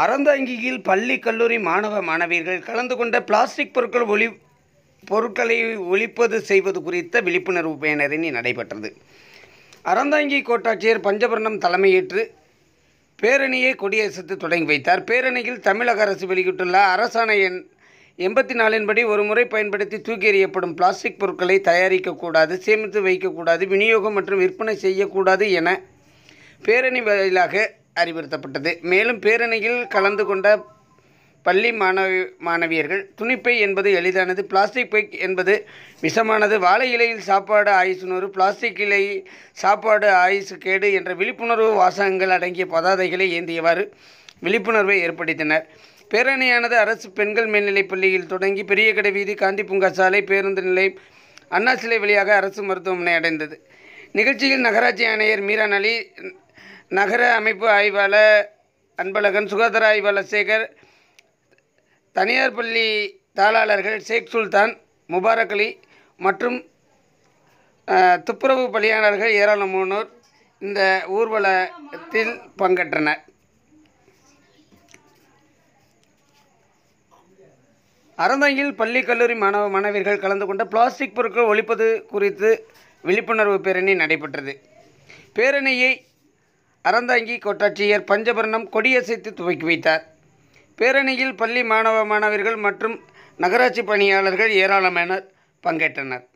அறந்தாங்கியில் பள்ளி கல்லூரி மாணவ மாணவியர்கள் கலந்து கொண்ட பிளாஸ்டிக் பொருட்கள் ஒளி பொருட்களை ஒழிப்பது செய்வது குறித்த விழிப்புணர்வு பேனரணி நடைபெற்றது அறந்தாங்கி கோட்டாட்சியர் பஞ்சபர்ணம் தலைமையேற்று பேரணியை கொடியசைத்து தொடங்கி வைத்தார் பேரணியில் தமிழக அரசு வெளியிட்டுள்ள அரசாணை எண் எண்பத்தி நாலின்படி ஒரு முறை பயன்படுத்தி தூக்கி எறியப்படும் பிளாஸ்டிக் பொருட்களை தயாரிக்கக்கூடாது சேமித்து வைக்கக்கூடாது விநியோகம் மற்றும் விற்பனை செய்யக்கூடாது என பேரணி வாயிலாக அறிவுறுத்தப்பட்டது மேலும் பேரணியில் கலந்து கொண்ட பள்ளி மாணவி மாணவியர்கள் துணிப்பை என்பது எளிதானது பிளாஸ்டிக் பை என்பது விஷமானது வாழை இலையில் சாப்பாடு ஆயுசுணர்வு பிளாஸ்டிக் இலை சாப்பாடு ஆயுசு கேடு என்ற விழிப்புணர்வு வாசகங்கள் அடங்கிய பதாதைகளை ஏந்தியவாறு விழிப்புணர்வை ஏற்படுத்தினர் பேரணியானது அரசு பெண்கள் மேல்நிலைப் பள்ளியில் தொடங்கி பெரிய கடை வீதி காந்தி பூங்கா சாலை பேருந்து நிலையம் அண்ணா சிலை வழியாக அரசு மருத்துவமனை அடைந்தது நிகழ்ச்சியில் நகராட்சி ஆணையர் மீரான் அலி நகர அமைப்பு ஆய்வாளர் அன்பழகன் சுகாதார ஆய்வாளர் சேகர் தனியார் பள்ளி தாளாளர்கள் ஷேக் சுல்தான் முபாரக் அலி மற்றும் துப்புரவு பணியாளர்கள் ஏராளமானோர் இந்த ஊர்வலத்தில் பங்கேற்றனர் அறந்தையில் பள்ளி கல்லூரி மாணவ மாணவியர்கள் கலந்து கொண்ட பிளாஸ்டிக் பொருட்கள் ஒழிப்பது குறித்து விழிப்புணர்வு பேரணி நடைபெற்றது பேரணியை அறந்தாங்கி கோட்டாட்சியர் பஞ்சபரணம் கொடியசைத்து துவக்கி வைத்தார் பேரணியில் பள்ளி மாணவ மாணவர்கள் மற்றும் நகராட்சி பணியாளர்கள் ஏராளமானர் பங்கேற்றனர்